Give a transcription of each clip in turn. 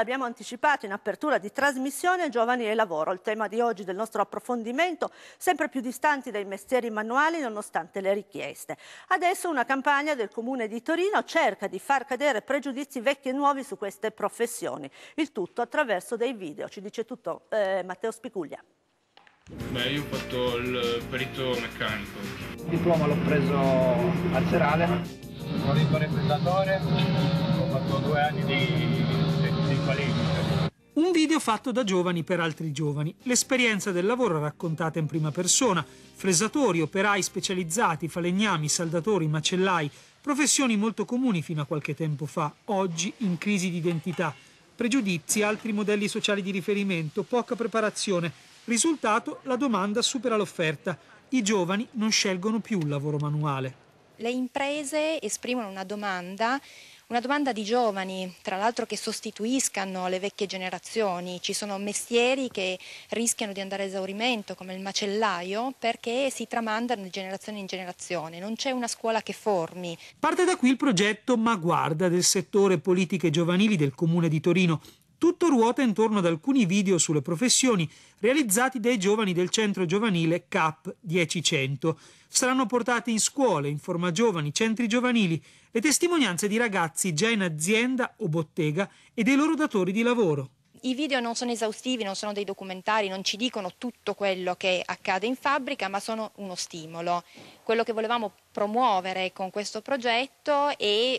l'abbiamo anticipato in apertura di trasmissione Giovani e Lavoro, il tema di oggi del nostro approfondimento, sempre più distanti dai mestieri manuali nonostante le richieste. Adesso una campagna del Comune di Torino cerca di far cadere pregiudizi vecchi e nuovi su queste professioni, il tutto attraverso dei video, ci dice tutto eh, Matteo Spicuglia. Beh, io ho fatto il perito meccanico. Il diploma l'ho preso a serale. Sono fatto il representatore, ho fatto due anni di polemica. Un video fatto da giovani per altri giovani, l'esperienza del lavoro raccontata in prima persona, fresatori, operai specializzati, falegnami, saldatori, macellai, professioni molto comuni fino a qualche tempo fa, oggi in crisi di identità, pregiudizi, altri modelli sociali di riferimento, poca preparazione. Risultato, la domanda supera l'offerta. I giovani non scelgono più il lavoro manuale. Le imprese esprimono una domanda una domanda di giovani, tra l'altro che sostituiscano le vecchie generazioni, ci sono mestieri che rischiano di andare a esaurimento come il macellaio perché si tramandano di generazione in generazione, non c'è una scuola che formi. Parte da qui il progetto Ma guarda del settore politiche giovanili del Comune di Torino tutto ruota intorno ad alcuni video sulle professioni realizzati dai giovani del centro giovanile CAP 1000. Saranno portati in scuole, in forma giovani, centri giovanili, le testimonianze di ragazzi già in azienda o bottega e dei loro datori di lavoro. I video non sono esaustivi, non sono dei documentari, non ci dicono tutto quello che accade in fabbrica, ma sono uno stimolo. Quello che volevamo promuovere con questo progetto è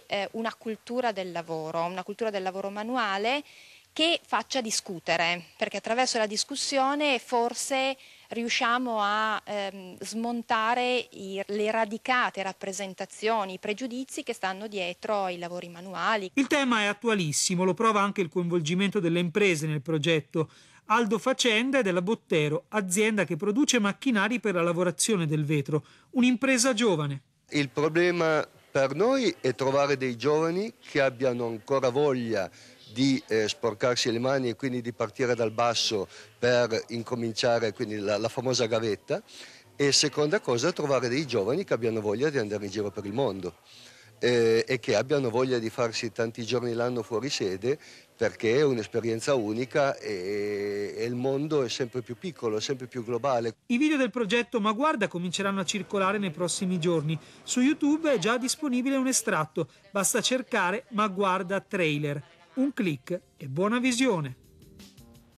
eh, una cultura del lavoro, una cultura del lavoro manuale che faccia discutere, perché attraverso la discussione forse riusciamo a ehm, smontare i, le radicate rappresentazioni, i pregiudizi che stanno dietro ai lavori manuali. Il tema è attualissimo, lo prova anche il coinvolgimento delle imprese nel progetto. Aldo Facenda è della Bottero, azienda che produce macchinari per la lavorazione del vetro, un'impresa giovane. Il problema per noi è trovare dei giovani che abbiano ancora voglia di eh, sporcarsi le mani e quindi di partire dal basso per incominciare la, la famosa gavetta e seconda cosa trovare dei giovani che abbiano voglia di andare in giro per il mondo eh, e che abbiano voglia di farsi tanti giorni l'anno fuori sede perché è un'esperienza unica e, e, il mondo è sempre più piccolo, sempre più globale. I video del progetto Ma Guarda cominceranno a circolare nei prossimi giorni. Su YouTube è già disponibile un estratto, basta cercare Ma Guarda Trailer un clic e buona visione!